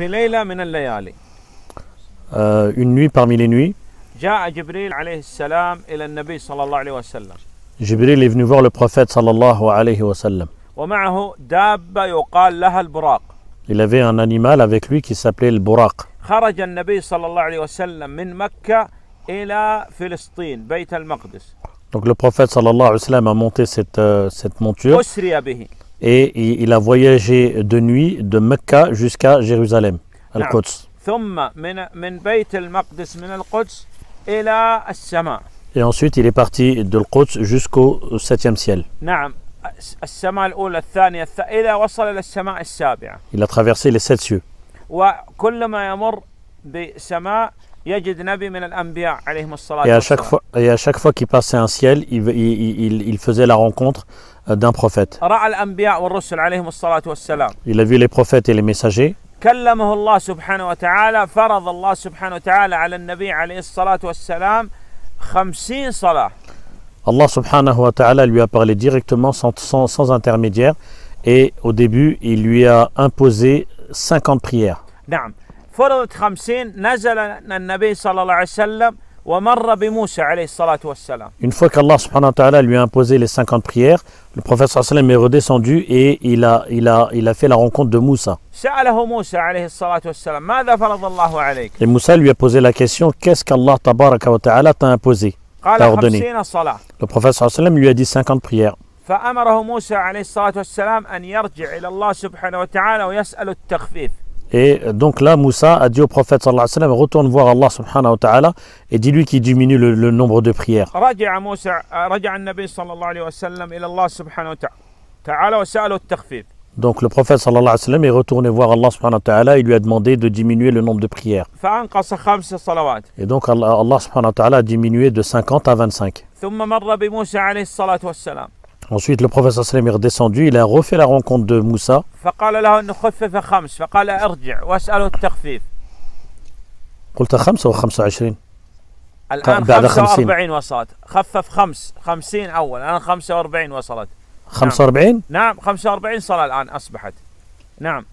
في ليلة من الليالي. Euh, une nuit parmi les nuits. جاء جبريل عليه السلام إلى النبي صلى الله عليه وسلم. Jibril est venu voir le prophète sallallahu alayhi wa sallam. ومعه دابة يقال لها البراق. Il avait un animal avec lui qui s'appelait le buraq. خرج النبي صلى الله عليه وسلم من مكة إلى فلسطين بيت المقدس. Donc le prophète sallallahu alayhi wa sallam a monté cette, euh, cette monture. أسري به. et il a voyagé de nuit de Mecca jusqu'à Jérusalem, Al-Quds. Et ensuite, il est parti de Al-Quds jusqu'au septième ciel. Il a traversé les sept cieux. Et à chaque, fois, qu'il passait un ciel, il, faisait la rencontre euh, d'un prophète. Il a vu les prophètes et les messagers. Allah subhanahu wa lui a parlé directement sans, intermédiaire et au début il lui a imposé 50 prières. Une fois qu'Allah subhanahu wa lui a imposé les 50 prières, le prophète sallallahu est redescendu et il a, il, a, il a fait la rencontre de Moussa. Et Moussa lui a posé la question Qu'est-ce qu'Allah t'a imposé t'a ordonné Le prophète lui a dit 50 prières. Et donc là, Moussa a dit au prophète sallallahu alayhi wa sallam, retourne voir Allah subhanahu wa ta'ala et dis-lui qu'il diminue le, nombre de prières. Donc le prophète sallallahu alayhi wa sallam est retourné voir Allah subhanahu wa ta'ala et lui a demandé de diminuer le nombre de prières. Et donc Allah subhanahu wa ta'ala a diminué de 50 à 25. Ensuite, le professeur Salim est redescendu, il a refait la rencontre de Moussa. فقال له خمس فقال ارجع واسأله التخفيف. قلت خمسة أو وعشرين؟ الآن بعد 45 وصلت خفف خمس 50 أول الآن 45 وصلت 45 نعم 45 نعم، صلاة الآن أصبحت نعم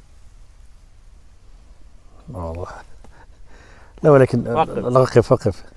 والله لا ولكن وقف وقف